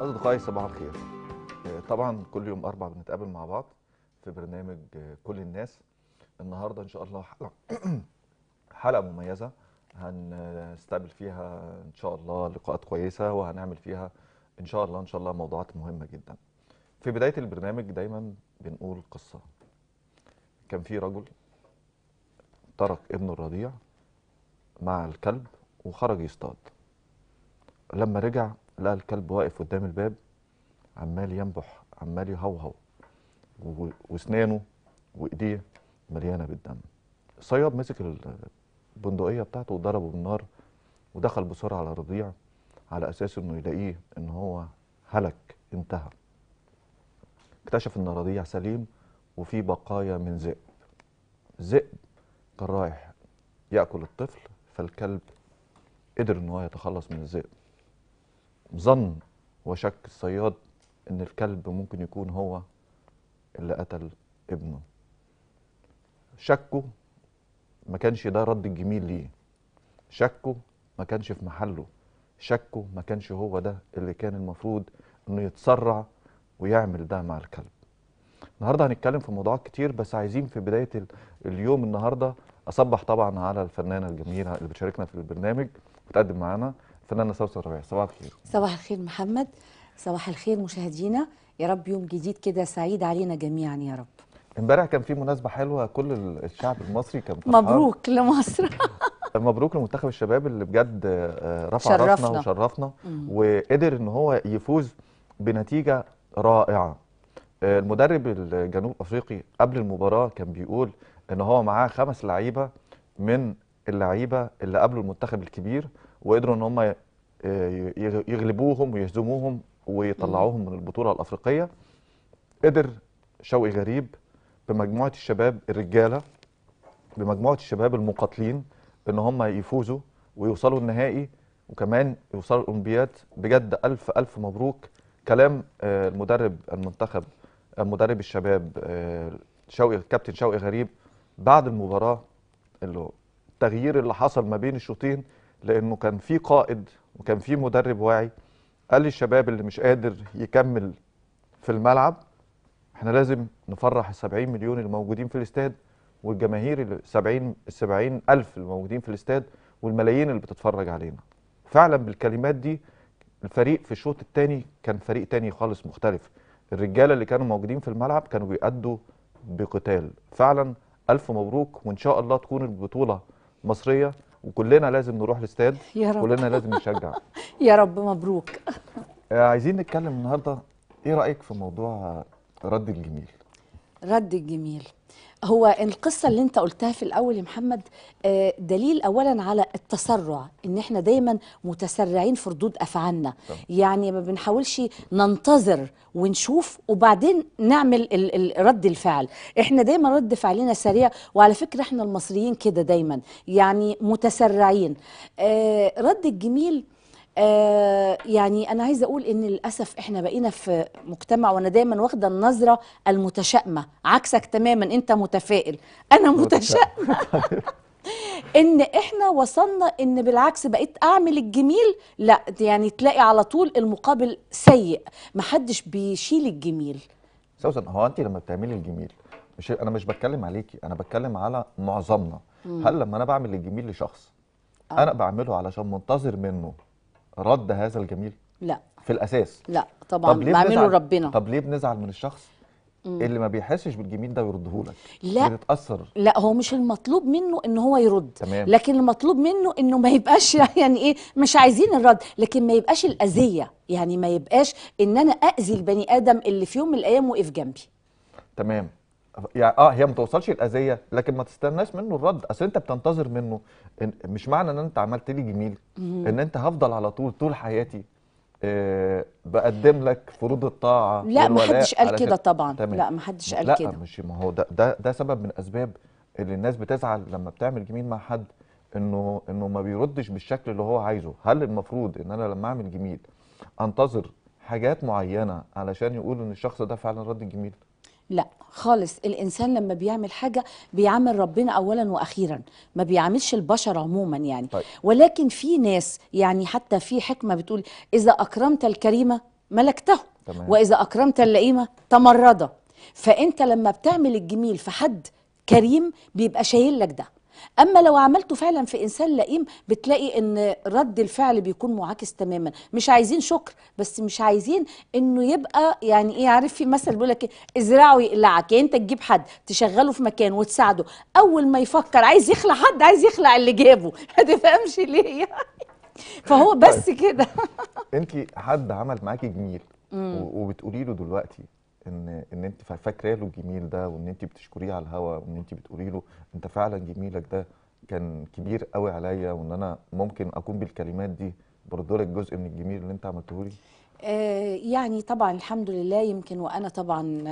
أصدقائي صباح الخير آه، طبعا كل يوم أربع بنتقابل مع بعض في برنامج آه، كل الناس النهاردة إن شاء الله حلقة, حلقة مميزة هنستقبل فيها إن شاء الله لقاءات كويسة وهنعمل فيها إن شاء الله إن شاء الله موضوعات مهمة جدا في بداية البرنامج دايما بنقول قصة كان في رجل ترك ابنه الرضيع مع الكلب وخرج يصطاد لما رجع لقى الكلب واقف قدام الباب عمال ينبح عمال يهوهو واسنانه وايديه مليانه بالدم الصياد مسك البندقيه بتاعته وضربه بالنار ودخل بسرعه على الرضيع على اساس انه يلاقيه ان هو هلك انتهى اكتشف ان الرضيع سليم وفي بقايا من ذئب ذئب كان رايح ياكل الطفل فالكلب قدر ان هو يتخلص من الذئب ظن وشك الصياد ان الكلب ممكن يكون هو اللي قتل ابنه شكه ما كانش ده رد الجميل ليه شكه ما كانش في محله شكه ما كانش هو ده اللي كان المفروض انه يتسرع ويعمل ده مع الكلب النهارده هنتكلم في موضوعات كتير بس عايزين في بدايه اليوم النهارده اصبح طبعا على الفنانه الجميله اللي بتشاركنا في البرنامج وتقدم معانا فنانة سوسه ربيع صباح الخير صباح الخير محمد صباح الخير مشاهدينا يا رب يوم جديد كده سعيد علينا جميعا يا رب امبارح كان في مناسبه حلوه كل الشعب المصري كان فرحان مبروك لمصر مبروك لمنتخب الشباب اللي بجد آه، رفع شرفنا. راسنا وشرفنا وقدر ان هو يفوز بنتيجه رائعه آه، المدرب الجنوب افريقي قبل المباراه كان بيقول ان هو معاه خمس لعيبه من اللعيبه اللي قابلوا المنتخب الكبير وقدروا ان هم آه، يغلبوهم ويهزموهم ويطلعوهم من البطوله الافريقيه قدر شوقي غريب بمجموعه الشباب الرجاله بمجموعه الشباب المقاتلين ان هم يفوزوا ويوصلوا النهائي وكمان يوصلوا الاولمبياد بجد الف الف مبروك كلام آه، المدرب المنتخب آه، مدرب الشباب شوقي كابتن شوقي غريب بعد المباراه اللي التغيير اللي حصل ما بين الشوطين لانه كان في قائد وكان في مدرب واعي قال للشباب اللي مش قادر يكمل في الملعب احنا لازم نفرح ال 70 مليون اللي موجودين في الاستاد والجماهير ال 70 ال 70 الف اللي موجودين في الاستاد والملايين اللي بتتفرج علينا فعلا بالكلمات دي الفريق في الشوط الثاني كان فريق ثاني خالص مختلف الرجاله اللي كانوا موجودين في الملعب كانوا بيأدوا بقتال فعلا الف مبروك وان شاء الله تكون البطوله مصريه وكلنا لازم نروح الاستاد يا رب كلنا لازم نشجع يا رب مبروك آه، عايزين نتكلم النهارده ايه رايك في موضوع رد الجميل رد الجميل هو القصة اللي انت قلتها في الأول يا محمد آه، دليل أولا على التسرع ان احنا دايما متسرعين في ردود أفعالنا يعني ما بنحاولش ننتظر ونشوف وبعدين نعمل رد الفعل احنا دايما رد فعلنا سريع وعلى فكرة احنا المصريين كده دايما يعني متسرعين آه، رد الجميل آه، يعني انا عايزه اقول ان للاسف احنا بقينا في مجتمع وانا دايما واخده النظره المتشائمه عكسك تماما انت متفائل انا متشائمه ان احنا وصلنا ان بالعكس بقيت اعمل الجميل لا يعني تلاقي على طول المقابل سيء محدش بيشيل الجميل سوسن هو انت لما بتعملي الجميل مش انا مش بتكلم عليكي انا بتكلم على معظمنا هل لما انا بعمل الجميل لشخص آه. انا بعمله علشان منتظر منه رد هذا الجميل لا في الاساس لا طبعا طب بعمله ربنا طب ليه بنزعل من الشخص مم. اللي ما بيحسش بالجميل ده ويرده لك لا بتتاثر لا هو مش المطلوب منه ان هو يرد تمام. لكن المطلوب منه انه ما يبقاش يعني ايه مش عايزين الرد لكن ما يبقاش الاذيه يعني ما يبقاش ان انا اذي البني ادم اللي في يوم من الايام وقف جنبي تمام يعني اه هي ما توصلش الاذيه لكن ما تستناش منه الرد اصل انت بتنتظر منه إن مش معنى ان انت عملت لي جميل ان انت هفضل على طول طول حياتي آه بقدم لك فروض الطاعه لا ما حدش قال كده طبعا تمام. لا ما حدش قال كده لا مش ما هو ده ده ده سبب من اسباب اللي الناس بتزعل لما بتعمل جميل مع حد انه انه ما بيردش بالشكل اللي هو عايزه هل المفروض ان انا لما اعمل جميل انتظر حاجات معينه علشان يقول ان الشخص ده فعلا رد جميل لا خالص الانسان لما بيعمل حاجه بيعامل ربنا اولا واخيرا ما بيعاملش البشر عموما يعني طيب. ولكن في ناس يعني حتى في حكمه بتقول اذا اكرمت الكريمه ملكته تمام. واذا اكرمت اللئيمه تمرده فانت لما بتعمل الجميل في حد كريم بيبقى شايل لك ده اما لو عملته فعلا في انسان لئيم بتلاقي ان رد الفعل بيكون معاكس تماما مش عايزين شكر بس مش عايزين انه يبقى يعني ايه عارف في مثل بيقول لك ازرعه يقلعك يعني انت تجيب حد تشغله في مكان وتساعده اول ما يفكر عايز يخلع حد عايز يخلع اللي جابه ما تفهمش ليه يعني فهو بس طيب. كده انت حد عمل معاكي جميل وبتقولي له دلوقتي ان ان انت فاكره له الجميل ده وان انت بتشكريه على الهوا وان انت بتقولي له انت فعلا جميلك ده كان كبير قوي عليا وان انا ممكن اكون بالكلمات دي برد لك جزء من الجميل اللي انت عملته لي آه يعني طبعا الحمد لله يمكن وانا طبعا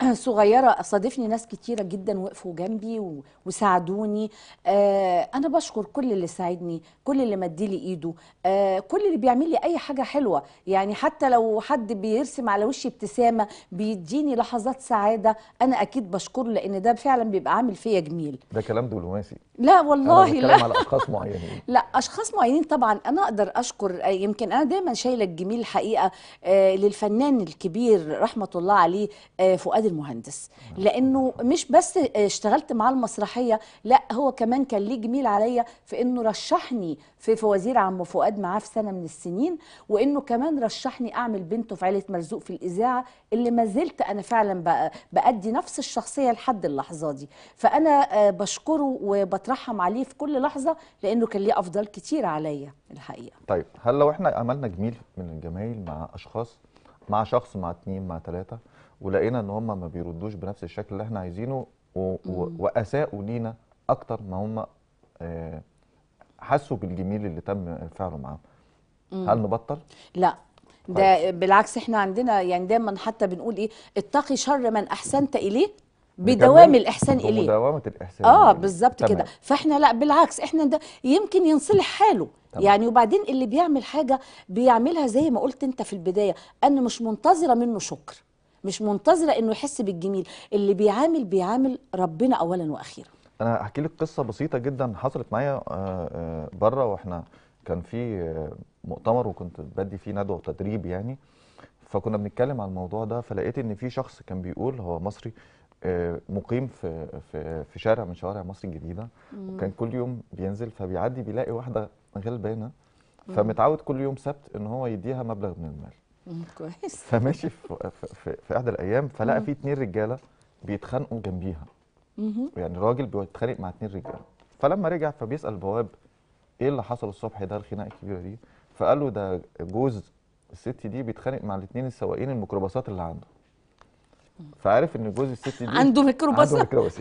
صغيرة صادفني ناس كتيرة جدا وقفوا جنبي وساعدوني آه، أنا بشكر كل اللي ساعدني كل اللي مديلي إيده آه، كل اللي بيعمل لي أي حاجة حلوة يعني حتى لو حد بيرسم على وشي ابتسامة بيديني لحظات سعادة أنا أكيد بشكره لأن ده فعلا بيبقى عامل فيا جميل ده كلام دبلوماسي لا والله لا على اشخاص معينين لا اشخاص معينين طبعا انا اقدر اشكر آه، يمكن انا دايما شايله الجميل الحقيقه آه، للفنان الكبير رحمه الله عليه آه، فؤاد المهندس نعم. لانه مش بس اشتغلت معاه المسرحيه لا هو كمان كان ليه جميل عليا في انه رشحني في فوازير عم فؤاد معاه في سنه من السنين وانه كمان رشحني اعمل بنته في عيله مرزوق في الاذاعه اللي ما زلت انا فعلا بأدي نفس الشخصيه لحد اللحظه دي فانا بشكره وبت بترحم عليه في كل لحظه لانه كان ليه أفضل كتير عليا الحقيقه طيب هل لو احنا عملنا جميل من الجمايل مع اشخاص مع شخص مع اتنين مع ثلاثه ولقينا ان هم ما بيردوش بنفس الشكل اللي احنا عايزينه واساءوا لينا اكتر ما هم آه، حسوا بالجميل اللي تم فعله معاهم هل نبطل لا طيب. ده بالعكس احنا عندنا يعني دايما حتى بنقول ايه اتقي شر من احسنت اليه بدوام الاحسان اليه بدوامه الاحسان اه بالظبط كده فاحنا لا بالعكس احنا ده يمكن ينصلح حاله طبعا. يعني وبعدين اللي بيعمل حاجه بيعملها زي ما قلت انت في البدايه انا مش منتظره منه شكر مش منتظره انه يحس بالجميل اللي بيعامل بيعامل ربنا اولا واخيرا انا هحكي لك قصه بسيطه جدا حصلت معايا آه، آه، بره واحنا كان في آه، مؤتمر وكنت بدي فيه ندوه وتدريب يعني فكنا بنتكلم عن الموضوع ده فلقيت ان في شخص كان بيقول هو مصري آه، مقيم في في في شارع من شوارع مصر الجديده وكان كل يوم بينزل فبيعدي بيلاقي واحده غلبانه فمتعود كل يوم سبت ان هو يديها مبلغ من المال كويس فماشي في, في, في احدى الايام فلقى في اتنين رجاله بيتخانقوا جنبيها يعني راجل بيتخانق مع اتنين رجاله فلما رجع فبيسال البواب ايه اللي حصل الصبح ده الخناقه الكبيره دي فقال له ده جوز الست دي بيتخانق مع الاثنين السواقين الميكروباصات اللي عنده فعارف ان جوز الست دي عنده ميكروباص عنده ميكروباص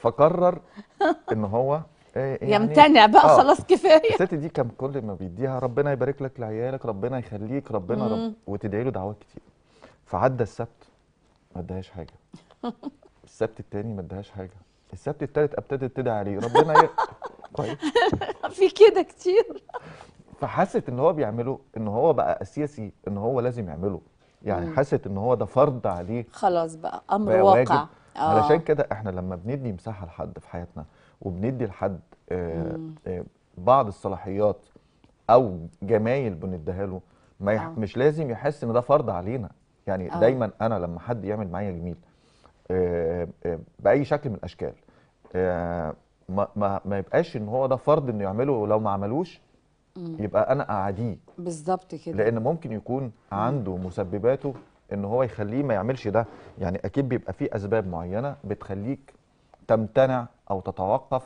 فقرر ان هو إيه، إيه يعني يمتنع بقى آه خلاص كفايه الست دي كان كل ما بيديها ربنا يبارك لك لعيالك ربنا يخليك ربنا رب وتدعي له دعوات كتير فعدى السبت ما ادهاش حاجه السبت التاني ما ادهاش حاجه السبت التالت ابتدت تدعي عليه ربنا ي... كويس في كده كتير فحست ان هو بيعمله ان هو بقى اساسي ان هو لازم يعمله يعني حست ان هو ده فرض عليه خلاص بقى امر بقى واقع آه. علشان كده احنا لما بندي مساحه لحد في حياتنا وبندي لحد آه آه بعض الصلاحيات او جمايل بنديها له ما آه. مش لازم يحس ان ده فرض علينا يعني آه. دايما انا لما حد يعمل معايا جميل آه آه باي شكل من الاشكال آه ما ما, ما يبقاش ان هو ده فرض انه يعمله ولو ما عملوش مم. يبقى انا اعاديه بالظبط كده لان ممكن يكون عنده مسبباته ان هو يخليه ما يعملش ده يعني اكيد بيبقى في اسباب معينه بتخليك تمتنع او تتوقف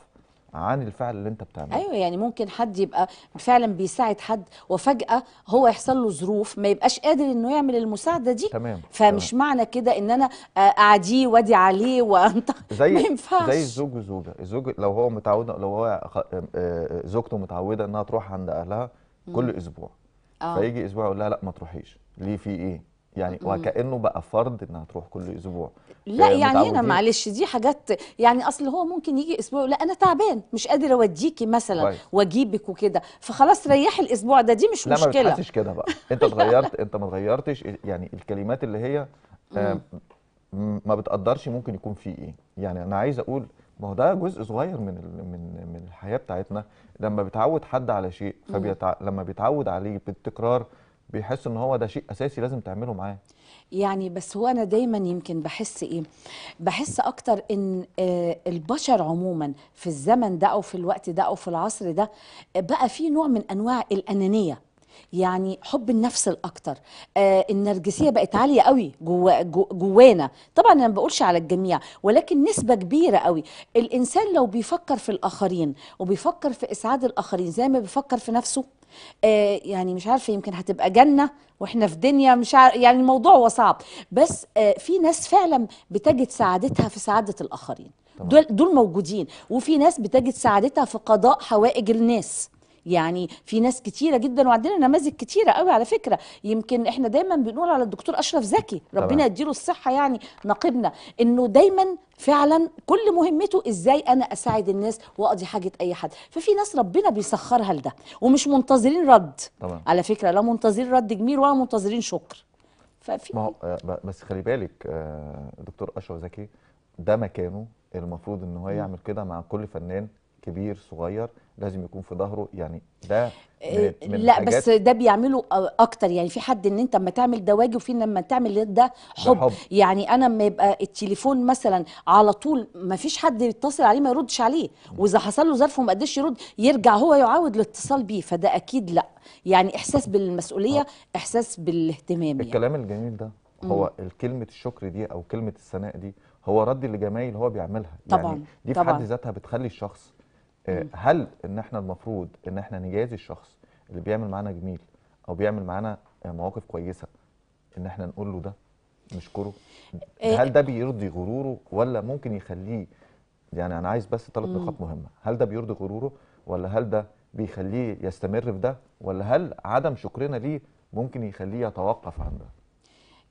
عن الفعل اللي انت بتعمله ايوه يعني ممكن حد يبقى فعلا بيساعد حد وفجاه هو يحصل له ظروف ما يبقاش قادر انه يعمل المساعده دي تمام فمش تمام. معنى كده ان انا اعديه وادي عليه وانت زي ما ينفعش زي الزوج والزوجه الزوج لو هو متعود لو هو آه، آه، زوجته متعوده انها تروح عند اهلها كل اسبوع آه. فيجي اسبوع يقول لها لا ما تروحيش ليه في ايه يعني وكانه بقى فرض انها تروح كل اسبوع لا يعني, يعني انا معلش دي حاجات يعني اصل هو ممكن يجي اسبوع لا انا تعبان مش قادر اوديكي مثلا واجيبك وكده فخلاص ريحي الاسبوع ده دي مش لا مشكله لا ما بتحسش كده بقى انت اتغيرت انت ما اتغيرتش يعني الكلمات اللي هي آه، ما بتقدرش ممكن يكون في ايه يعني انا عايز اقول ما هو ده جزء صغير من من من الحياه بتاعتنا لما بتعود حد على شيء فبيتع... لما بيتعود عليه بالتكرار بيحس ان هو ده شيء اساسي لازم تعمله معاه يعني بس هو انا دايما يمكن بحس ايه بحس اكتر ان آه، البشر عموما في الزمن ده او في الوقت ده او في العصر ده بقى في نوع من انواع الانانيه يعني حب النفس الاكتر آه النرجسيه بقت عاليه قوي جوا جوانا طبعا انا ما بقولش على الجميع ولكن نسبه كبيره قوي الانسان لو بيفكر في الاخرين وبيفكر في اسعاد الاخرين زي ما بيفكر في نفسه آه، يعني مش عارفه يمكن هتبقى جنه واحنا في دنيا مش عارف يعني الموضوع هو صعب بس آه، في ناس فعلا بتجد سعادتها في سعاده الاخرين دول دول موجودين وفي ناس بتجد سعادتها في قضاء حوائج الناس يعني في ناس كتيرة جدا وعندنا نماذج كتيرة قوي على فكرة يمكن احنا دايما بنقول على الدكتور أشرف زكي ربنا يديله الصحة يعني نقيبنا انه دايما فعلا كل مهمته ازاي انا اساعد الناس واقضي حاجه اي حد ففي ناس ربنا بيسخرها لده ومش منتظرين رد طبعا. على فكره لا منتظرين رد جميل ولا منتظرين شكر ففي ما هو آه، بس خلي بالك آه، دكتور اشرف زكي ده مكانه المفروض ان هو يعمل كده مع كل فنان كبير صغير لازم يكون في ظهره يعني ده آه، من من لا بس ده بيعمله اكتر يعني في حد ان انت اما تعمل ده واجب وفي لما تعمل ده حب, حب يعني انا لما يبقى التليفون مثلا على طول ما فيش حد يتصل عليه ما يردش عليه واذا حصل له ظرف وما قدرش يرد يرجع هو يعاود الاتصال بيه فده اكيد لا يعني احساس بالمسؤوليه آه. احساس بالاهتمام يعني. الكلام يعني. الجميل ده هو كلمه الشكر دي او كلمه الثناء دي هو رد لجمايل هو بيعملها يعني طبعا يعني دي في حد ذاتها بتخلي الشخص آه، هل ان احنا المفروض ان احنا نجازي الشخص اللي بيعمل معانا جميل او بيعمل معانا آه، مواقف كويسه ان احنا نقول له ده نشكره آه، هل ده بيرضي غروره ولا ممكن يخليه يعني انا عايز بس ثلاث نقاط مهمه هل ده بيرضي غروره ولا هل ده بيخليه يستمر في ده ولا هل عدم شكرنا ليه ممكن يخليه يتوقف عن ده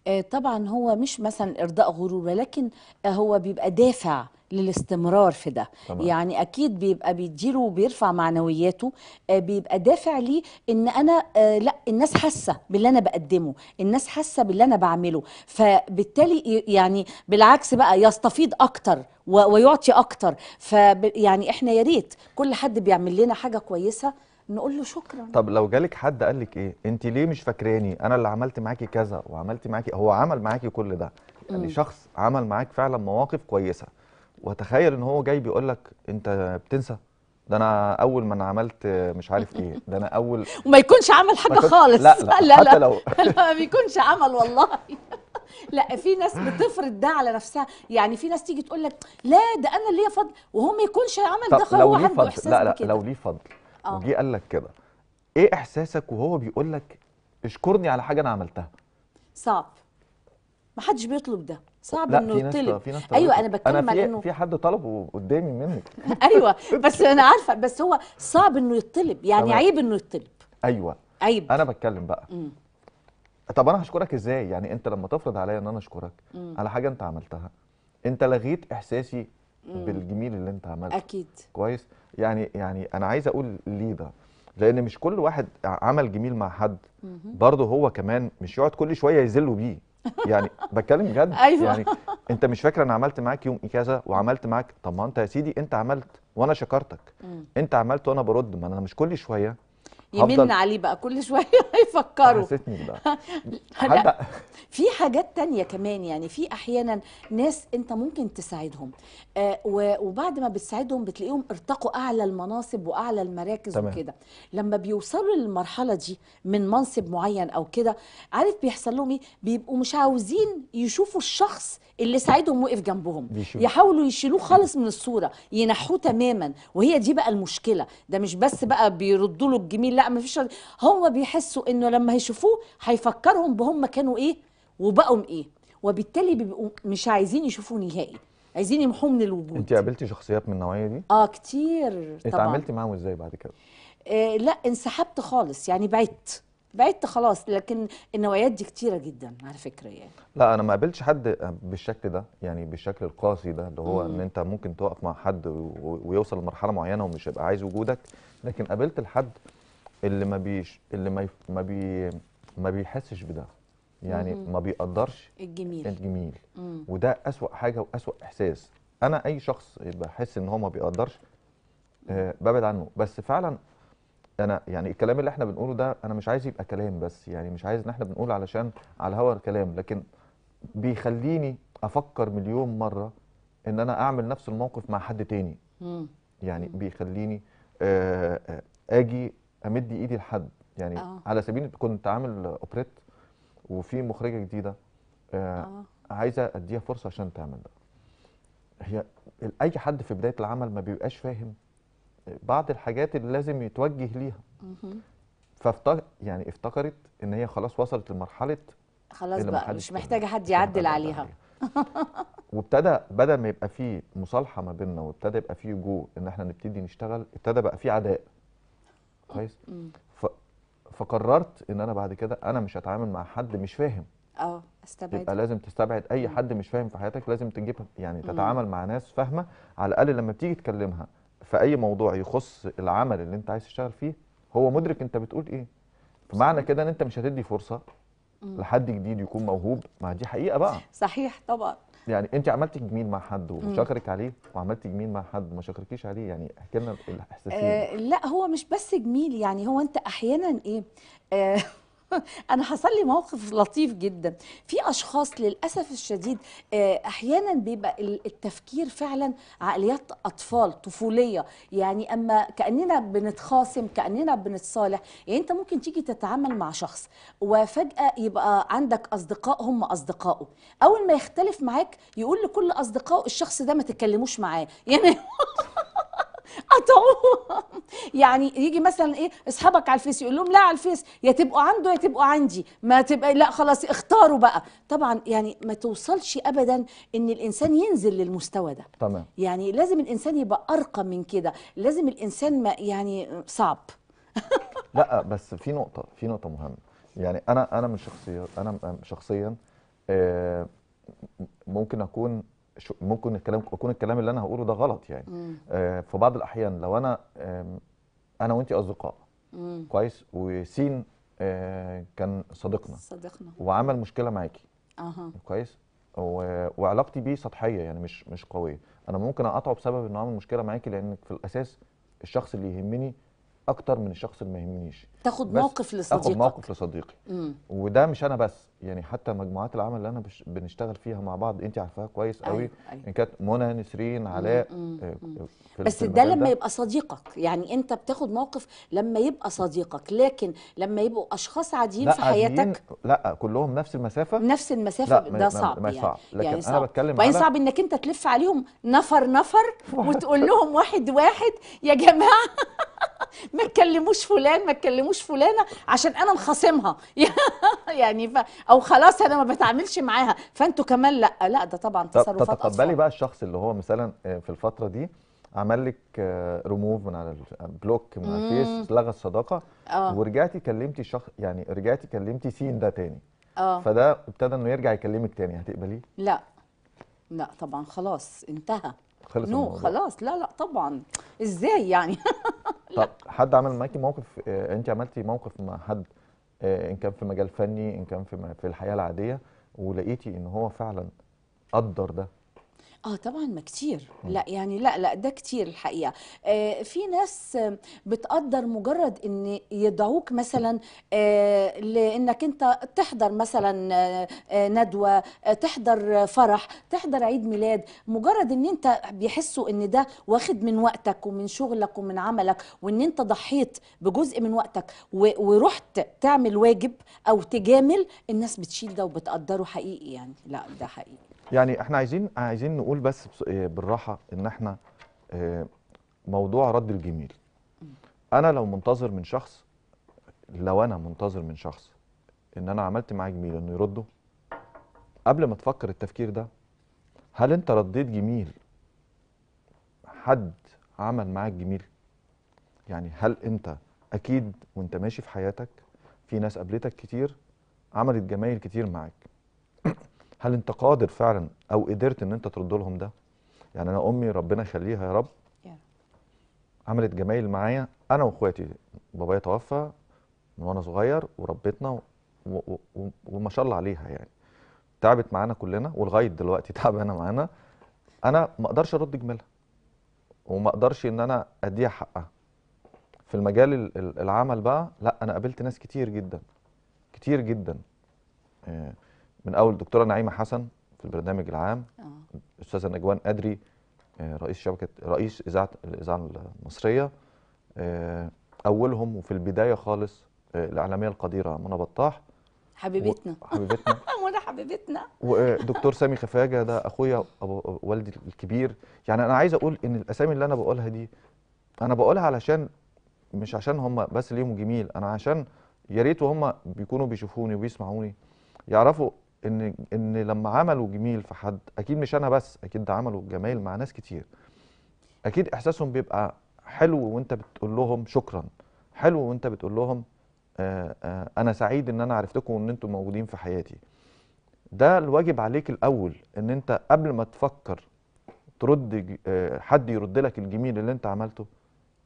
آه، طبعا هو مش مثلا ارضاء غرور ولكن آه، هو بيبقى دافع للاستمرار في ده طبعا. يعني اكيد بيبقى بيديله وبيرفع معنوياته آه، بيبقى دافع ليه ان انا لا الناس حاسه باللي انا بقدمه الناس حاسه باللي انا بعمله فبالتالي يعني بالعكس بقى يستفيض اكتر ويعطي اكتر ف يعني احنا يا ريت كل حد بيعمل لنا حاجه كويسه نقول له شكرا طب لو جالك حد قال لك ايه انت ليه مش فاكراني انا اللي عملت معاكي كذا وعملت معاكي هو عمل معاكي كل ده يعني شخص عمل معاك فعلا مواقف كويسه وتخيل ان هو جاي بيقول لك انت بتنسى ده انا اول ما انا عملت مش عارف ايه ده انا اول وما يكونش عمل حاجه خالص لا لا, لا, حتى لو لا ما بيكونش عمل والله لا في ناس بتفرض ده على نفسها يعني في ناس تيجي تقول لك لا ده انا ليا فضل وهو ما يكونش عمل ده خالص لا لا لو ليه فضل أوه. وجي قال لك كده ايه احساسك وهو بيقول لك اشكرني على حاجه انا عملتها صعب ما حدش بيطلب ده صعب انه يطلب في ناس ايوه انا بتكلم أنا في, انه في حد طلبه قدامي منك ايوه بس انا عارفه بس هو صعب انه يطلب يعني طبعا. عيب انه يطلب ايوه عيب انا بتكلم بقى م. طب انا هشكرك ازاي يعني انت لما تفرض عليا ان انا اشكرك على حاجه انت عملتها انت لغيت احساسي بالجميل اللي انت عملته اكيد كويس يعني يعني انا عايز اقول ليه ده لان مش كل واحد عمل جميل مع حد برضه هو كمان مش يقعد كل شويه يذله بيه يعني بتكلم بجد أيوة. يعني انت مش فاكر انا عملت معاك يوم كذا وعملت معاك طب ما انت يا سيدي انت عملت وانا شكرتك انت عملت وانا برد ما انا مش كل شويه يمن عليه بقى كل شويه هيفكروا حسيتني بقى في حاجات تانية كمان يعني في احيانا ناس انت ممكن تساعدهم آه وبعد ما بتساعدهم بتلاقيهم ارتقوا اعلى المناصب واعلى المراكز وكده لما بيوصلوا للمرحله دي من منصب معين او كده عارف بيحصل لهم ايه بيبقوا مش عاوزين يشوفوا الشخص اللي ساعدهم وقف جنبهم بيشوف. يحاولوا يشيلوه خالص من الصوره ينحوه تماما وهي دي بقى المشكله ده مش بس بقى بيردوا له الجميل لا مفيش هم بيحسوا انه لما هيشوفوه هيفكرهم بهم كانوا ايه وبقوا ايه وبالتالي بيبقوا مش عايزين يشوفوه نهائي عايزين يمحوه من الوجود انت قابلتي شخصيات من النوعيه دي اه كتير طبعا اتعاملتي معاهم ازاي بعد كده آه لا انسحبت خالص يعني بعدت بعدت خلاص لكن النوعيات دي كتيره جدا على فكره يعني لا انا ما قابلتش حد بالشكل ده يعني بالشكل القاسي ده اللي هو مم. ان انت ممكن تقف مع حد ويوصل لمرحله معينه ومش هيبقى عايز وجودك لكن قابلت الحد اللي ما بيش اللي ما ما بي ما بيحسش بده يعني مم. ما بيقدرش الجميل الجميل مم. وده اسوا حاجه واسوا احساس انا اي شخص بحس ان هو ما بيقدرش آه، ببعد عنه بس فعلا انا يعني الكلام اللي احنا بنقوله ده انا مش عايز يبقى كلام بس يعني مش عايز ان احنا بنقول علشان على الهوا كلام لكن بيخليني افكر مليون مره ان انا اعمل نفس الموقف مع حد تاني مم. يعني مم. بيخليني آه، آه، اجي امد ايدي لحد يعني أوه. على سبيل كنت عامل اوبريت وفي مخرجه جديده آه،, آه عايزه اديها فرصه عشان تعمل ده هي اي حد في بدايه العمل ما بيبقاش فاهم بعض الحاجات اللي لازم يتوجه ليها فافتكر يعني افتكرت ان هي خلاص وصلت لمرحله خلاص بقى مش محتاجه حد يعدل عليها وابتدى بدل ما يبقى فيه مصالحه ما بيننا وابتدى يبقى فيه جو ان احنا نبتدي نشتغل ابتدى بقى فيه عداء كويس ف... فقررت ان انا بعد كده انا مش هتعامل مع حد مش فاهم اه استبعد يبقى لازم تستبعد اي حد مش فاهم في حياتك لازم تجيب يعني تتعامل مع ناس فاهمه على الاقل لما بتيجي تكلمها في اي موضوع يخص العمل اللي انت عايز تشتغل فيه هو مدرك انت بتقول ايه فمعنى كده ان انت مش هتدي فرصه لحد جديد يكون موهوب ما دي حقيقه بقى صحيح طبعا يعني انت عملتي جميل مع حد ومشاكرك عليه وعملتي جميل مع حد ما شكركيش عليه يعني احكي لنا الاحساسيه آه لا هو مش بس جميل يعني هو انت احيانا ايه آه انا حصل لي موقف لطيف جدا في اشخاص للاسف الشديد آه، احيانا بيبقى التفكير فعلا عقليات اطفال طفوليه يعني اما كاننا بنتخاصم كاننا بنتصالح يعني انت ممكن تيجي تتعامل مع شخص وفجاه يبقى عندك اصدقاء هم اصدقائه اول ما يختلف معاك يقول لكل اصدقائه الشخص ده ما تتكلموش معاه يعني قطعوها يعني يجي مثلا ايه اصحابك على الفيس يقول لهم لا على الفيس يا تبقوا عنده يا تبقوا عندي ما تبقى لا خلاص اختاروا بقى طبعا يعني ما توصلش ابدا ان الانسان ينزل للمستوى ده تمام يعني لازم الانسان يبقى ارقى من كده لازم الانسان ما يعني صعب لا بس في نقطه في نقطه مهمه يعني انا انا من شخصيات انا شخصيا آه، ممكن اكون ممكن الكلام يكون الكلام اللي انا هقوله ده غلط يعني مم. آه، في بعض الاحيان لو انا انا وانت اصدقاء مم. كويس وسين آه، كان صديقنا صديقنا وعمل مشكله معاكي اها كويس وعلاقتي بيه سطحيه يعني مش مش قويه انا ممكن اقطعه بسبب انه عامل مشكله معاكي لان في الاساس الشخص اللي يهمني اكتر من الشخص اللي ما يهمنيش تاخد موقف لصديقك تاخد موقف لصديقي مم. وده مش انا بس يعني حتى مجموعات العمل اللي انا بش... بنشتغل فيها مع بعض انت عارفاها كويس قوي أيوة أيوة. ان يعني كانت منى نسرين علاء آه، بس ده لما ده. يبقى صديقك يعني انت بتاخد موقف لما يبقى صديقك لكن لما يبقوا اشخاص عاديين في حياتك لا كلهم نفس المسافه نفس المسافه لا ده صعب ما يعني, يعني صعب لكن يعني صعب. انا بتكلم وبعدين صعب انك انت تلف عليهم نفر نفر وتقول لهم واحد واحد يا جماعه ما تكلموش فلان ما تكلموش فلانه عشان انا مخاصمها يعني ف... او خلاص انا ما بتعاملش معاها فانتوا كمان لا لا ده طبعا تصرفات تتقبلي بقى الشخص اللي هو مثلا آه، في الفتره دي عمل لك ريموف آه، من على البلوك آه، من على الفيس لغى الصداقه أوه. ورجعتي كلمتي الشخص يعني رجعتي كلمتي سين ده تاني أوه. فده ابتدى انه يرجع يكلمك تاني هتقبليه لا لا طبعا خلاص انتهى خلص نو الموضوع. خلاص لا لا طبعا ازاي يعني طب حد عمل معاكي موقف انت عملتي موقف مع حد آه، ان كان في مجال فني ان كان في في الحياه العاديه ولقيتي ان هو فعلا قدر ده اه طبعا ما كتير لا يعني لا لا ده كتير الحقيقه آه في ناس بتقدر مجرد ان يدعوك مثلا آه لانك انت تحضر مثلا آه،, آه ندوه آه تحضر فرح تحضر عيد ميلاد مجرد ان انت بيحسوا ان ده واخد من وقتك ومن شغلك ومن عملك وان انت ضحيت بجزء من وقتك ورحت تعمل واجب او تجامل الناس بتشيل ده وبتقدره حقيقي يعني لا ده حقيقي يعني احنا عايزين عايزين نقول بس آه، بالراحه ان احنا آه، موضوع رد الجميل انا لو منتظر من شخص لو انا منتظر من شخص ان انا عملت معاه جميل انه يرده قبل ما تفكر التفكير ده هل انت رديت جميل حد عمل معاك جميل يعني هل انت اكيد وانت ماشي في حياتك في ناس قابلتك كتير عملت جمايل كتير معاك هل انت قادر فعلا او قدرت ان انت ترد لهم ده يعني انا امي ربنا يخليها يا رب عملت جمايل معايا انا واخواتي بابايا توفى من وانا صغير وربتنا و... و... و... وما شاء الله عليها يعني تعبت معانا كلنا ولغايه دلوقتي تعبانه معانا انا ما اقدرش ارد جمالها وما اقدرش ان انا اديها حقها في المجال العمل بقى لا انا قابلت ناس كتير جدا كتير جدا آه، من اول دكتوره نعيمه حسن في البرنامج العام آه. استاذه نجوان قدري آه، رئيس شبكه رئيس اذاعه الاذاعه المصريه آه، اولهم وفي البدايه خالص الاعلاميه القديره منى بطاح حبيبتنا و... حبيبتنا منى حبيبتنا ودكتور سامي خفاجه ده اخويا أبو... والدي الكبير يعني انا عايز اقول ان الاسامي اللي انا بقولها دي انا بقولها علشان مش عشان هم بس ليهم جميل انا عشان يا ريت وهم بيكونوا بيشوفوني وبيسمعوني يعرفوا ان ان لما عملوا جميل في حد اكيد مش انا بس اكيد ده عملوا الجمايل مع ناس كتير اكيد احساسهم بيبقى حلو وانت بتقول لهم شكرا حلو وانت بتقول لهم آآ آه، آآ آه، انا سعيد ان انا عرفتكم وان انتم موجودين في حياتي ده الواجب عليك الاول ان انت قبل ما تفكر ترد آه، حد يرد لك الجميل اللي انت عملته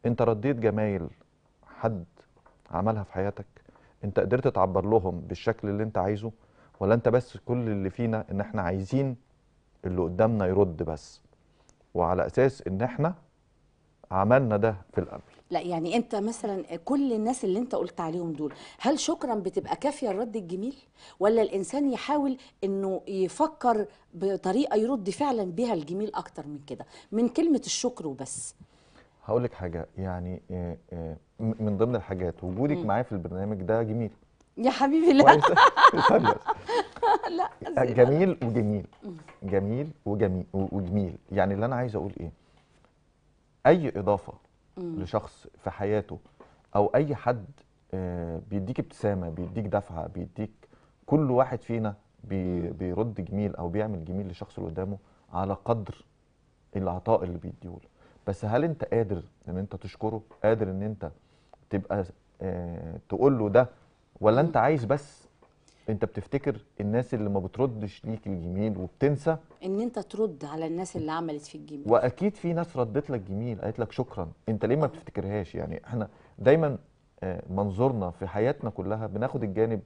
انت رديت جمايل حد عملها في حياتك انت قدرت تعبر لهم بالشكل اللي انت عايزه ولا انت بس كل اللي فينا ان احنا عايزين اللي قدامنا يرد بس وعلى اساس ان احنا عملنا ده في القبل لا يعني انت مثلا كل الناس اللي انت قلت عليهم دول هل شكرا بتبقى كافيه الرد الجميل ولا الانسان يحاول انه يفكر بطريقه يرد فعلا بها الجميل اكتر من كده من كلمه الشكر وبس هقول لك حاجه يعني آه، آه، من ضمن الحاجات وجودك معايا في البرنامج ده جميل يا حبيبي لا لا آه، جميل وجميل جميل وجميل وجميل يعني اللي انا عايز اقول ايه اي اضافه لشخص في حياته او اي حد آه، بيديك ابتسامه بيديك دفعه بيديك كل واحد فينا بي بيرد جميل او بيعمل جميل للشخص اللي قدامه على قدر العطاء اللي بيديه بس هل انت قادر ان انت تشكره قادر ان انت تبقى آه، تقول له ده ولا انت عايز بس انت بتفتكر الناس اللي ما بتردش ليك الجميل وبتنسى ان انت ترد على الناس اللي عملت في الجميل واكيد في ناس ردت لك جميل قالت لك شكرا انت ليه ما بتفتكرهاش يعني احنا دايما آه، منظورنا في حياتنا كلها بناخد الجانب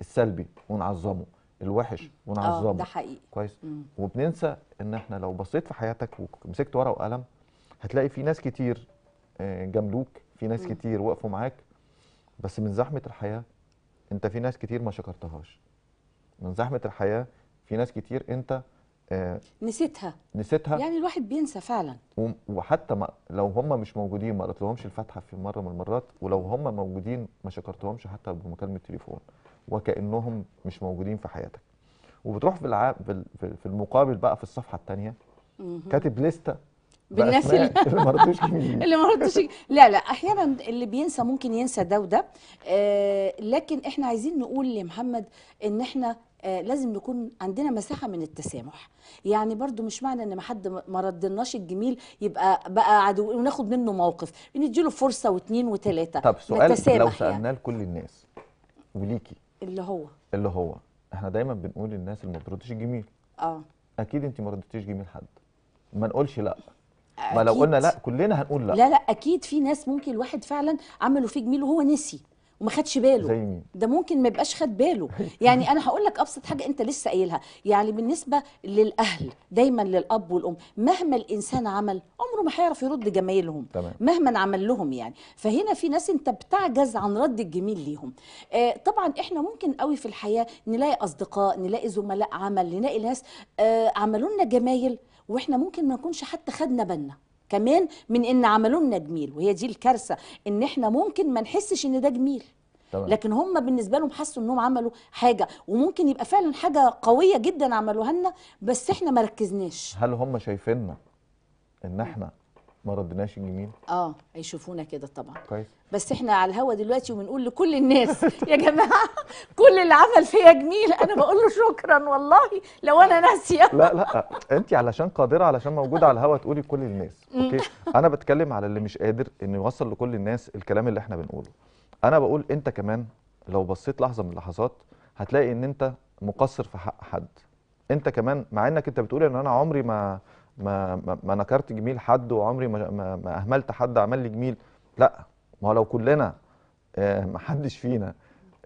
السلبي ونعظمه الوحش آه، ونعظمه اه ده حقيقي كويس مم. وبننسى ان احنا لو بصيت في حياتك ومسكت ورقه وقلم هتلاقي في ناس كتير آه، جاملوك في ناس مم. كتير وقفوا معاك بس من زحمه الحياه انت في ناس كتير ما شكرتهاش من زحمه الحياه في ناس كتير انت آه نسيتها نسيتها يعني الواحد بينسى فعلا وحتى ما لو هم مش موجودين ما قلتلهمش الفاتحه في مره من المرات ولو هم موجودين ما شكرتهمش حتى بمكالمه تليفون وكانهم مش موجودين في حياتك وبتروح في في المقابل بقى في الصفحه الثانيه كاتب لسته بالناس اللي ما ردوش اللي ما ردوش لا لا احيانا اللي بينسى ممكن ينسى ده وده آه، لكن احنا عايزين نقول لمحمد ان احنا آه، لازم نكون عندنا مساحة من التسامح يعني برضو مش معنى ان ما حد ما ردلناش الجميل يبقى بقى عدو وناخد منه موقف نديله فرصة واثنين وثلاثة طب سؤال لو سألناه يعني. لكل الناس وليكي اللي هو اللي هو احنا دايما بنقول للناس اللي ما الجميل اه اكيد انت ما ردتيش جميل حد ما نقولش لا ما لو قلنا لا كلنا هنقول لا لا لا اكيد في ناس ممكن الواحد فعلا عملوا فيه جميل وهو نسي وما خدش باله زي مين؟ ده ممكن ما يبقاش خد باله يعني انا هقول لك ابسط حاجه انت لسه قايلها يعني بالنسبه للاهل دايما للاب والام مهما الانسان عمل عمره ما هيعرف يرد جمايلهم تمام. مهما عمل لهم يعني فهنا في ناس انت بتعجز عن رد الجميل ليهم آه طبعا احنا ممكن قوي في الحياه نلاقي اصدقاء نلاقي زملاء عمل نلاقي ناس آه عملوا لنا جمايل واحنا ممكن ما نكونش حتى خدنا بالنا كمان من ان عملوا لنا جميل وهي دي الكارثه ان احنا ممكن ما نحسش ان ده جميل طبعا. لكن هم بالنسبه لهم حسوا انهم عملوا حاجه وممكن يبقى فعلا حاجه قويه جدا عملوها لنا بس احنا ما ركزناش هل هم شايفيننا ان احنا ما ردناش الجميل اه هيشوفونا كده طبعا كويس بس احنا على الهوا دلوقتي وبنقول لكل الناس يا جماعه كل اللي عمل فيا جميل انا بقول له شكرا والله لو انا ناسيه لا لا انت علشان قادره علشان موجوده على الهوا تقولي لكل الناس اوكي انا بتكلم على اللي مش قادر انه يوصل لكل الناس الكلام اللي احنا بنقوله انا بقول انت كمان لو بصيت لحظه من اللحظات هتلاقي ان انت مقصر في حق حد انت كمان مع انك انت بتقول ان انا عمري ما ما ما نكرت جميل حد وعمري ما, ما, ما اهملت حد عمل لي جميل لا ما لو كلنا آه، ما حدش فينا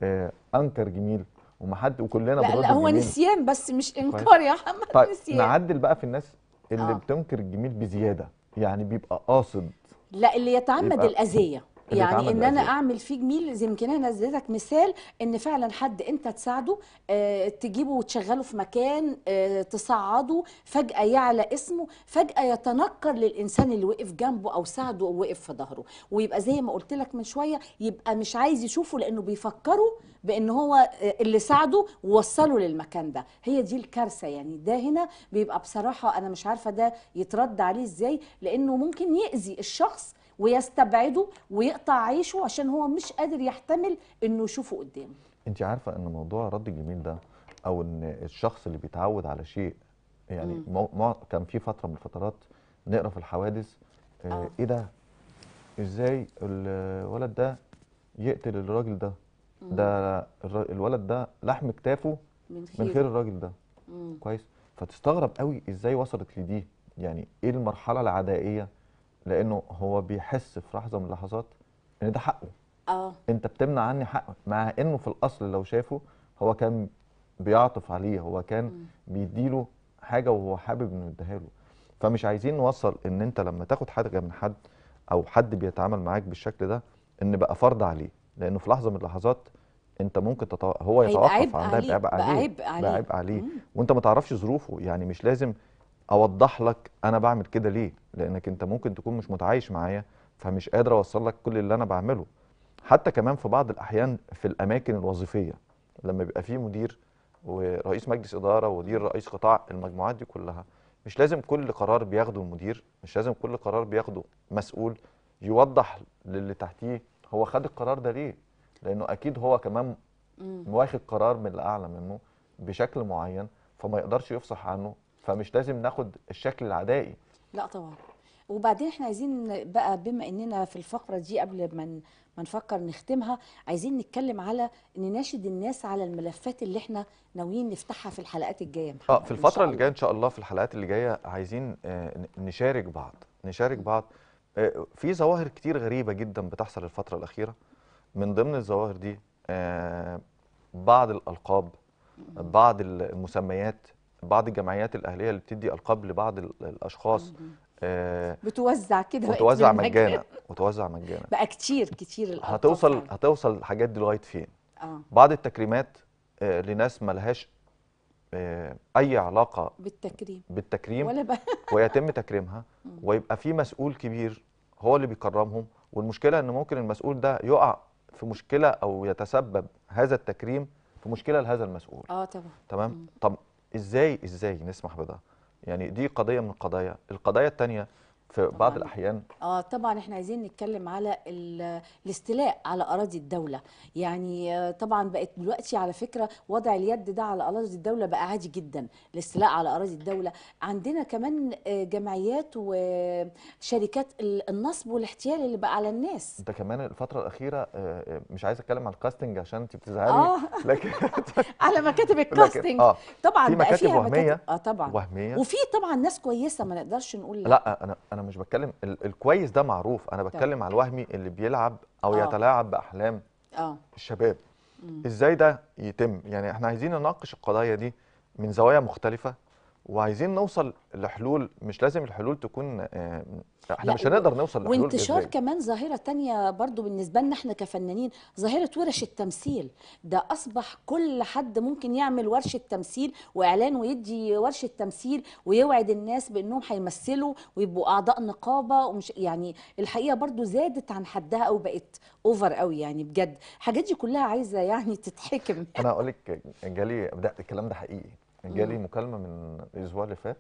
آه، انكر جميل وما حد وكلنا لا, لا هو نسيان بس مش انكار يا محمد طيب نسيان نعدل بقى في الناس اللي آه. بتنكر الجميل بزياده يعني بيبقى قاصد لا اللي يتعمد الاذيه يعني ان انا اعمل فيه جميل يمكن انا اديتك مثال ان فعلا حد انت تساعده آه تجيبه وتشغله في مكان آه تصعده فجاه يعلى اسمه فجاه يتنكر للانسان اللي وقف جنبه او ساعده او وقف في ظهره ويبقى زي ما قلت لك من شويه يبقى مش عايز يشوفه لانه بيفكره بان هو آه، اللي ساعده ووصله للمكان ده هي دي الكارثه يعني ده هنا بيبقى بصراحه انا مش عارفه ده يترد عليه ازاي لانه ممكن ياذي الشخص ويستبعده ويقطع عيشه عشان هو مش قادر يحتمل انه يشوفه قدامه انت عارفه ان موضوع رد الجميل ده او ان الشخص اللي بيتعود على شيء يعني مو مو... كان في فتره من الفترات نقرا في الحوادث آه. آه. ايه ده ازاي الولد ده يقتل الراجل ده مم. ده الولد ده لحم كتافه من خير, من خير الراجل ده مم. كويس فتستغرب قوي ازاي وصلت لدي يعني ايه المرحله العدائيه لانه هو بيحس في لحظه من اللحظات ان ده حقه اه انت بتمنع عني حقه مع انه في الاصل لو شافه هو كان بيعطف عليه هو كان بيديله حاجه وهو حابب انه يديها له فمش عايزين نوصل ان انت لما تاخد حاجه من حد او حد بيتعامل معاك بالشكل ده ان بقى فرض عليه لانه في لحظه من اللحظات انت ممكن تطو... هو يتوقف عن ده بقى عيب عليه بقى عليه, عليه. وانت ما تعرفش ظروفه يعني مش لازم اوضح لك انا بعمل كده ليه لانك انت ممكن تكون مش متعايش معايا فمش قادر اوصل لك كل اللي انا بعمله حتى كمان في بعض الاحيان في الاماكن الوظيفيه لما بيبقى في مدير ورئيس مجلس اداره ومدير رئيس قطاع المجموعات دي كلها مش لازم كل قرار بياخده المدير مش لازم كل قرار بياخده مسؤول يوضح للي تحتيه هو خد القرار ده ليه لانه اكيد هو كمان واخد قرار من الاعلى منه بشكل معين فما يقدرش يفصح عنه فمش لازم ناخد الشكل العدائي لا طبعا وبعدين احنا عايزين بقى بما اننا في الفقره دي قبل ما ما نفكر نختمها عايزين نتكلم على نناشد الناس على الملفات اللي احنا ناويين نفتحها في الحلقات الجايه محمد اه في الفتره اللي جايه ان شاء الله في الحلقات اللي جايه عايزين آه، نشارك بعض نشارك بعض آه، في ظواهر كتير غريبه جدا بتحصل الفتره الاخيره من ضمن الظواهر دي آه، بعض الالقاب بعض المسميات بعض الجمعيات الاهليه اللي بتدي القاب لبعض الاشخاص آه بتوزع كده وتوزع مجانا وتوزع مجانا بقى كتير كتير الألقاب هتوصل يعني. هتوصل الحاجات دي لغايه فين آه. بعض التكريمات آه لناس لهاش آه اي علاقه بالتكريم بالتكريم ولا بقى. ويتم تكريمها ويبقى في مسؤول كبير هو اللي بيكرمهم والمشكله ان ممكن المسؤول ده يقع في مشكله او يتسبب هذا التكريم في مشكله لهذا المسؤول اه طبعا تمام طب ازاي ازاي نسمح بده يعني دي قضيه من القضايا القضايا الثانيه في طبعاً. بعض الاحيان اه طبعا احنا عايزين نتكلم على الاستيلاء على اراضي الدوله يعني آه، طبعا بقت دلوقتي على فكره وضع اليد ده على اراضي الدوله بقى عادي جدا الاستيلاء على اراضي الدوله عندنا كمان آه، جمعيات وشركات النصب والاحتيال اللي بقى على الناس انت كمان الفتره الاخيره آه، مش عايز اتكلم على الكاستنج عشان انت بتزعلي آه. لكن على مكاتب الكاستنج آه. طبعا في مكاتب وهميه مكاتب... اه طبعا وهميه وفي طبعا ناس كويسه ما نقدرش نقول لا, لا انا انا مش بتكلم ال... الكويس ده معروف انا بتكلم طيب. على الوهمي اللي بيلعب او آه. يتلاعب باحلام آه. الشباب مم. ازاي ده يتم يعني احنا عايزين نناقش القضايا دي من زوايا مختلفه وعايزين نوصل لحلول مش لازم الحلول تكون آه، احنا مش هنقدر نوصل لحلول وانتشار جزائي. كمان ظاهره تانية برضو بالنسبه لنا احنا كفنانين ظاهره ورش التمثيل ده اصبح كل حد ممكن يعمل ورشه تمثيل واعلان ويدي ورشه تمثيل ويوعد الناس بانهم هيمثلوا ويبقوا اعضاء نقابه ومش يعني الحقيقه برضو زادت عن حدها او بقت اوفر قوي يعني بجد الحاجات دي كلها عايزه يعني تتحكم انا اقول لك جالي بدات الكلام ده حقيقي جالي مكالمه من الاسبوع اللي فات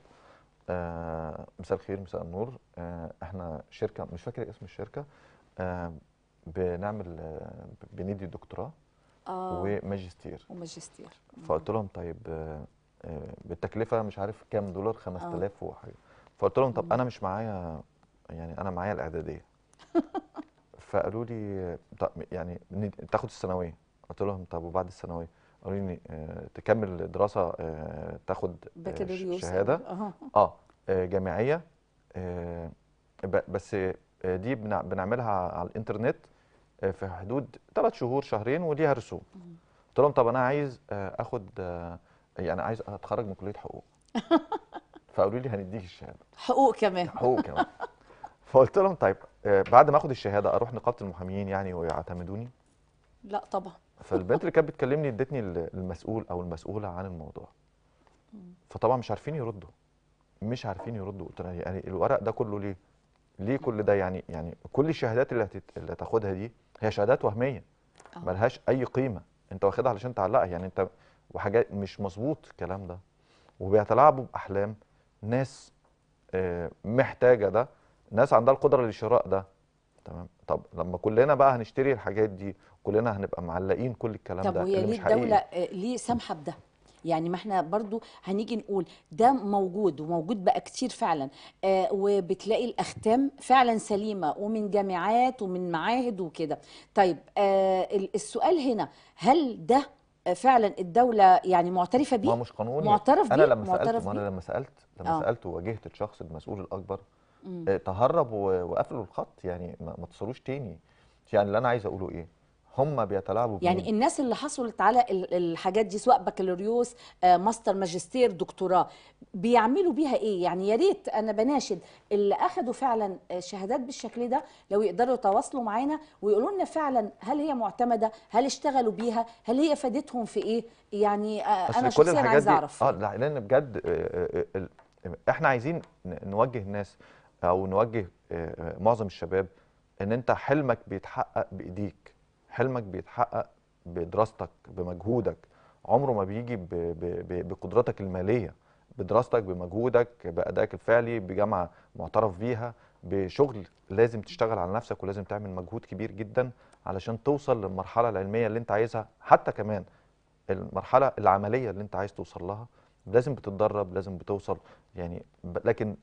آه مساء الخير مساء النور آه احنا شركه مش فاكر اسم الشركه آه بنعمل آه، بندي دكتوراه آه وماجستير وماجستير فقلت لهم طيب آه، آه، بالتكلفه مش عارف كام دولار 5000 آه. وحاجه فقلت لهم طب انا مش معايا يعني انا معايا الاعداديه فقالوا لي طب يعني تاخد الثانويه قلت لهم طب وبعد الثانويه قالوا آه، تكمل دراسه آه، تاخد آه، شهاده اه, آه جامعيه بس دي بنعملها على الانترنت في حدود ثلاث شهور شهرين وليها رسوم قلت لهم طب انا عايز اخد يعني عايز اتخرج من كليه حقوق فقالوا لي هنديك الشهاده حقوق كمان حقوق كمان فقلت لهم طيب بعد ما اخد الشهاده اروح نقابه المحامين يعني ويعتمدوني لا طبعا فالبنت اللي كانت بتكلمني ادتني المسؤول او المسؤوله عن الموضوع فطبعا مش عارفين يردوا مش عارفين يردوا قلت لها يعني الورق ده كله ليه ليه كل ده يعني يعني كل الشهادات اللي اللي هتاخدها دي هي شهادات وهميه آه. ملهاش اي قيمه انت واخدها علشان تعلقها يعني انت وحاجات مش مظبوط الكلام ده وبيتلاعبوا باحلام ناس آه، محتاجه ده ناس عندها القدره للشراء ده تمام طب لما كلنا بقى هنشتري الحاجات دي كلنا هنبقى معلقين كل الكلام طب ده طب وهي ليه الدوله آه، ليه سامحه بده يعني ما احنا برضو هنيجي نقول ده موجود وموجود بقى كتير فعلا آه وبتلاقي الاختام فعلا سليمه ومن جامعات ومن معاهد وكده طيب آه السؤال هنا هل ده فعلا الدوله يعني معترفه بيه ما مش قانوني معترف بيه انا لما سالت انا لما سالت لما آه. سالت وواجهت الشخص المسؤول الاكبر آه، تهرب وقفلوا الخط يعني ما تصلوش تاني يعني اللي انا عايز اقوله ايه هم بيتلاعبوا يعني بمين. الناس اللي حصلت على الحاجات دي سواء بكالوريوس آه، ماستر ماجستير دكتوراه بيعملوا بيها ايه يعني يا ريت انا بناشد اللي اخذوا فعلا آه، شهادات بالشكل ده لو يقدروا يتواصلوا معانا ويقولوا لنا فعلا هل هي معتمده هل اشتغلوا بيها هل هي فادتهم في ايه يعني انا شخصيا عايز اعرف اه لان بجد احنا عايزين نوجه الناس او نوجه آه، آه، معظم الشباب ان انت حلمك بيتحقق بايديك حلمك بيتحقق بدراستك بمجهودك عمره ما بيجي بقدراتك الماليه بدراستك بمجهودك بادائك الفعلي بجامعه معترف بيها بشغل لازم تشتغل على نفسك ولازم تعمل مجهود كبير جدا علشان توصل للمرحله العلميه اللي انت عايزها حتى كمان المرحله العمليه اللي انت عايز توصل لها لازم بتتدرب لازم بتوصل يعني لكن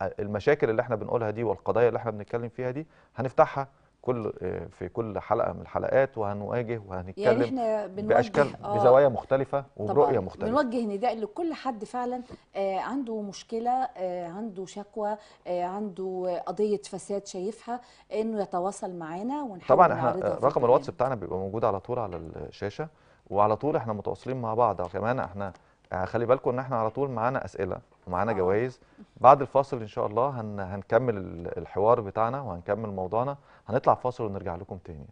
المشاكل اللي احنا بنقولها دي والقضايا اللي احنا بنتكلم فيها دي هنفتحها كل آه، في كل حلقه من الحلقات وهنواجه وهنتكلم يعني احنا بنوجه باشكال آه بزوايا مختلفه وبرؤيه مختلفه بنوجه نداء لكل حد فعلا آه عنده مشكله آه عنده شكوى آه عنده قضيه فساد شايفها انه يتواصل معانا ونحاول طبعا احنا آه، رقم الواتس بتاعنا بيبقى موجود على طول على الشاشه وعلى طول احنا متواصلين مع بعض كمان احنا آه، خلي بالكم ان احنا على طول معانا اسئله ومعانا آه. جوائز بعد الفاصل ان شاء الله هن... هنكمل الحوار بتاعنا وهنكمل موضوعنا هنطلع فاصل ونرجع لكم تاني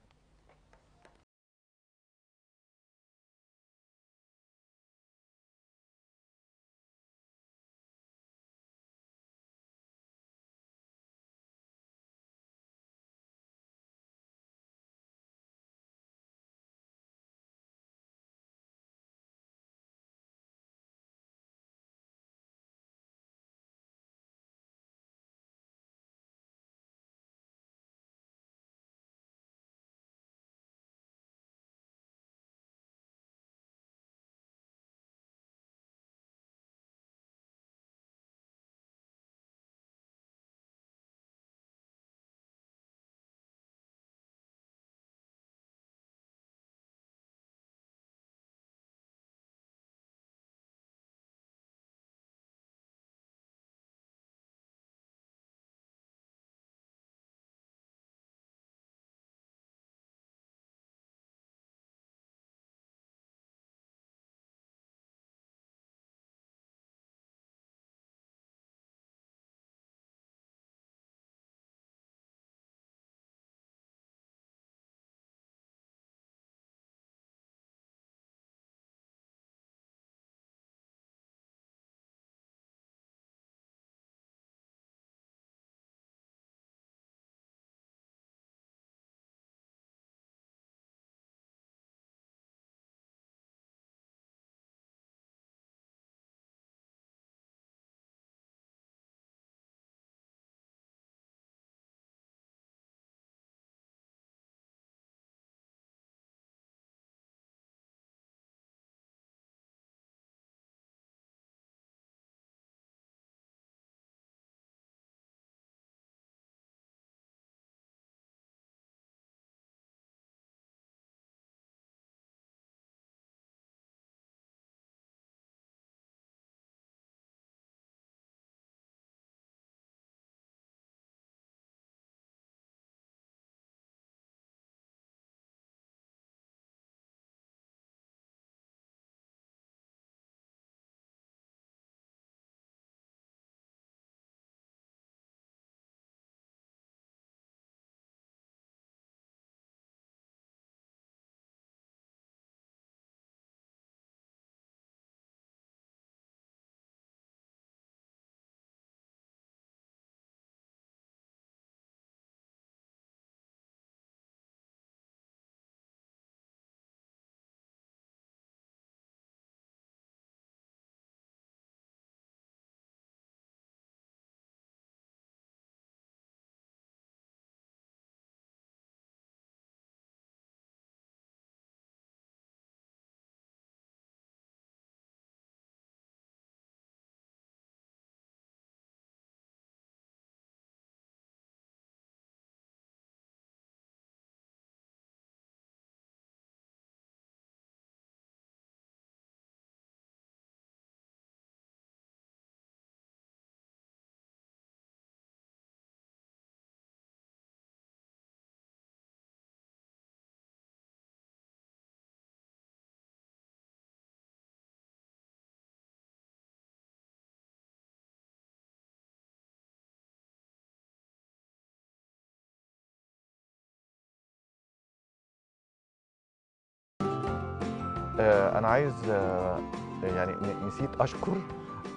آه، انا عايز آه، يعني نسيت اشكر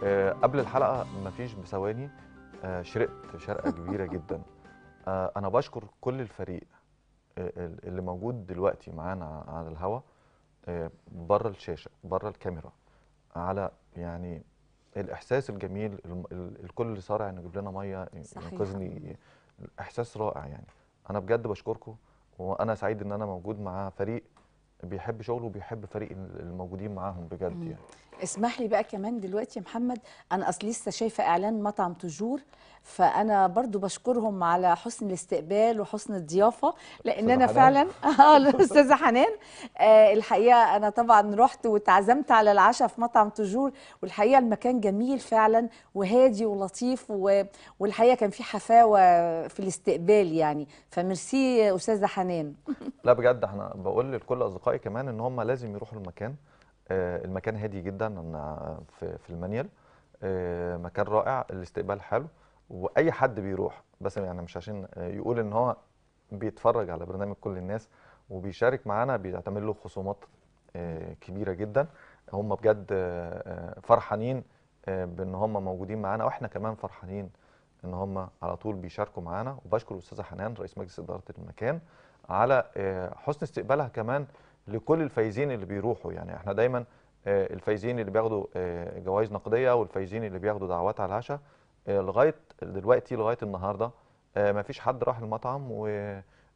آه، قبل الحلقه ما فيش بثواني شرقت شرقه كبيره جدا انا بشكر كل الفريق اللي موجود دلوقتي معانا على الهوا بره الشاشه بره الكاميرا على يعني الاحساس الجميل الكل صارع نجيب لنا ميه ينقذني احساس رائع يعني انا بجد بشكركم وانا سعيد ان انا موجود مع فريق بيحب شغله وبيحب فريق الموجودين معاهم بجد يعني اسمح لي بقى كمان دلوقتي يا محمد انا اصل لسه شايفه اعلان مطعم تجور فانا برضو بشكرهم على حسن الاستقبال وحسن الضيافه لان انا فعلا اه الاستاذه حنان آه الحقيقه انا طبعا رحت واتعزمت على العشاء في مطعم تجور والحقيقه المكان جميل فعلا وهادي ولطيف و... والحقيقه كان في حفاوه في الاستقبال يعني فميرسي استاذه حنان لا بجد احنا بقول لكل اصدقائي كمان ان هم لازم يروحوا المكان آه، المكان هادي جدا في في المانيال آه، مكان رائع الاستقبال حلو واي حد بيروح بس يعني مش عشان يقول ان هو بيتفرج على برنامج كل الناس وبيشارك معانا بيعتمد له خصومات آه، كبيره جدا هم بجد فرحانين بان هم موجودين معانا واحنا كمان فرحانين ان هم على طول بيشاركوا معانا وبشكر الاستاذه حنان رئيس مجلس اداره المكان على حسن استقبالها كمان لكل الفايزين اللي بيروحوا يعني احنا دايما آه، الفايزين اللي بياخدوا آه، جوائز نقديه والفايزين اللي بياخدوا دعوات على العشاء آه، لغايه دلوقتي لغايه النهارده ما فيش حد راح المطعم و...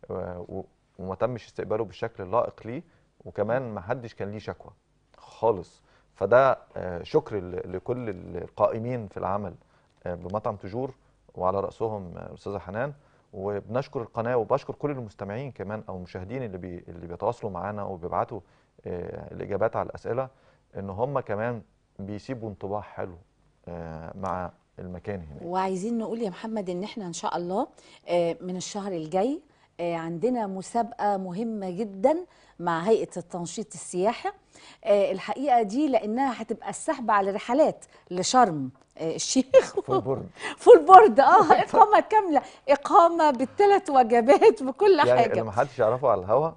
و... وما تمش استقباله بالشكل اللائق ليه وكمان ما حدش كان ليه شكوى خالص فده شكر لكل القائمين في العمل بمطعم تجور وعلى راسهم الاستاذه حنان وبنشكر القناه وبشكر كل المستمعين كمان او المشاهدين اللي بي اللي بيتواصلوا معانا وبيبعتوا آه، الاجابات على الاسئله ان هم كمان بيسيبوا انطباع حلو آه، مع المكان هناك وعايزين نقول يا محمد ان احنا ان شاء الله آه، من الشهر الجاي آه، عندنا مسابقة مهمة جدا مع هيئة التنشيط السياحي آه، الحقيقة دي لأنها هتبقى السحب على رحلات لشرم آه، الشيخ فول بورد فول بورد اه اقامه كامله اقامه بالثلاث وجبات بكل يعني حاجه يعني ما حدش يعرفه على الهوا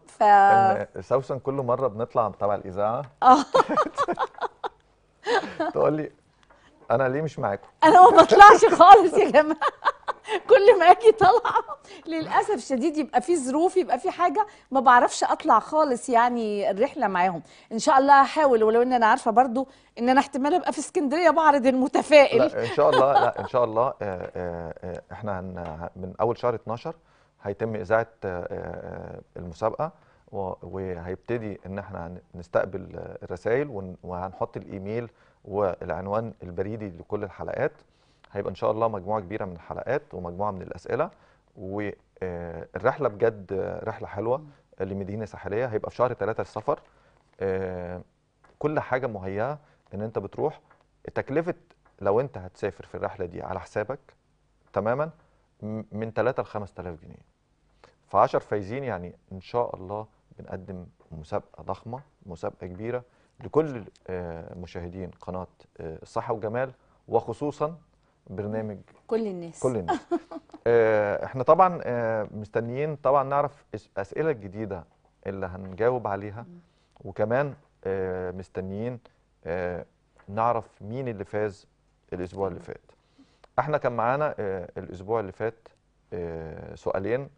ف... سوسن كل مره بنطلع تبع الاذاعه اه تقول لي انا ليه مش معاكم انا ما بطلعش خالص يا جماعه كل ما اجي طالعه للاسف شديد يبقى في ظروف يبقى في حاجه ما بعرفش اطلع خالص يعني الرحله معاهم ان شاء الله هحاول ولو ان انا عارفه برضو ان انا احتمال ابقى في اسكندريه بعرض المتفائل لا ان شاء الله لا ان شاء الله آه، آه، آه، احنا من اول شهر 12 هيتم اذاعه المسابقه وهيبتدي ان احنا نستقبل الرسائل وهنحط الايميل والعنوان البريدي لكل الحلقات هيبقى ان شاء الله مجموعه كبيره من الحلقات ومجموعه من الاسئله والرحله بجد رحله حلوه لمدينه ساحليه هيبقى في شهر ثلاثة السفر آه، كل حاجه مهيئه ان انت بتروح تكلفه لو انت هتسافر في الرحله دي على حسابك تماما من 3 ل 5000 جنيه ف 10 فايزين يعني ان شاء الله بنقدم مسابقه ضخمه مسابقه كبيره لكل آه، مشاهدين قناه الصحه آه، والجمال وخصوصا برنامج كل الناس كل الناس آه، احنا طبعا مستنيين طبعا نعرف الاسئله الجديده اللي هنجاوب عليها وكمان مستنيين نعرف مين اللي فاز الاسبوع اللي فات احنا كان معانا الاسبوع اللي فات سؤالين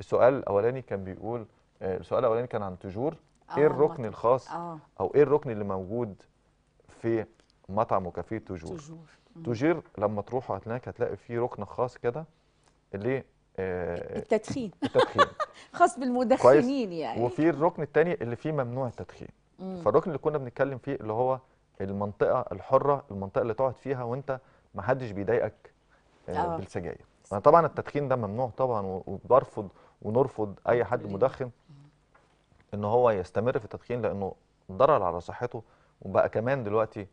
السؤال الاولاني كان بيقول السؤال الاولاني كان عن تجور ايه آه، الركن الخاص آه. او ايه الركن اللي موجود في مطعم وكافيه توجور تجور, تجور لما تروحوا هناك هتلاقي في ركن خاص كده اللي آه، التدخين التدخين خاص بالمدخنين يعني وفي الركن الثاني اللي فيه ممنوع التدخين مم. فالركن اللي كنا بنتكلم فيه اللي هو المنطقه الحره المنطقه اللي تقعد فيها وانت ما حدش بيضايقك آه، بالسجاير طبعا التدخين ده ممنوع طبعا وبرفض ونرفض اي حد مدخن ان هو يستمر في التدخين لانه ضرر على صحته وبقى كمان دلوقتي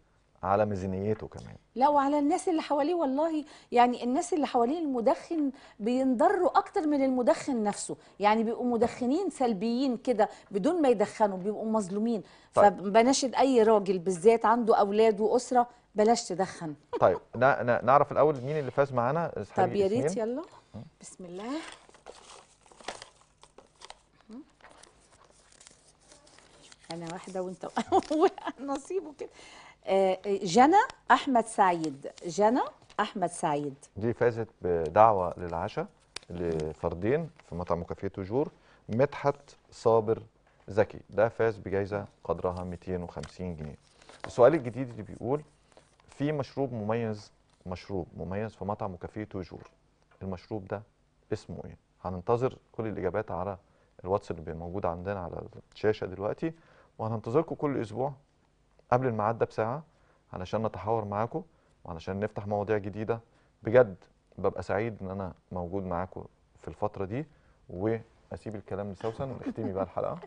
على ميزانيته كمان لا وعلى الناس اللي حواليه والله يعني الناس اللي حواليه المدخن بينضروا اكتر من المدخن نفسه يعني بيبقوا مدخنين سلبيين كده بدون ما يدخنوا بيبقوا مظلومين طيب. فبناشد اي راجل بالذات عنده اولاد واسره بلاش تدخن طيب نعرف الاول مين اللي فاز معانا طب يا ريت يلا بسم الله انا واحده وانت نصيبه كده آه، آه، جنى احمد سعيد جنى احمد سعيد دي فازت بدعوه للعشاء لفردين في مطعم كافيه توجور مدحت صابر زكي ده فاز بجائزه قدرها 250 جنيه السؤال الجديد اللي بيقول في مشروب مميز مشروب مميز في مطعم وكافيه توجور المشروب ده اسمه ايه هننتظر كل الاجابات على الواتس اللي موجود عندنا على الشاشه دلوقتي وهننتظركم كل اسبوع قبل الميعاد ده بساعه علشان نتحاور معاكم وعلشان نفتح مواضيع جديده بجد ببقى سعيد ان انا موجود معاكم في الفتره دي واسيب الكلام لسوسن ونختمي بقى الحلقه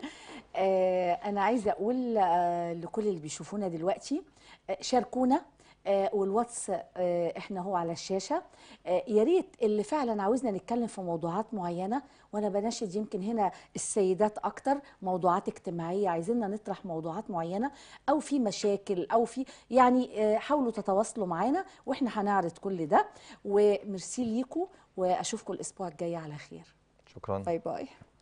آه، انا عايزه اقول آه، لكل اللي بيشوفونا دلوقتي آه، شاركونا آه، والواتس آه، احنا هو على الشاشه آه، يا ريت اللي فعلا عاوزنا نتكلم في موضوعات معينه وانا بناشد يمكن هنا السيدات اكتر موضوعات اجتماعيه عايزيننا نطرح موضوعات معينه او في مشاكل او في يعني حاولوا تتواصلوا معانا واحنا هنعرض كل ده وميرسي ليكم واشوفكم الاسبوع الجاي على خير شكرا باي باي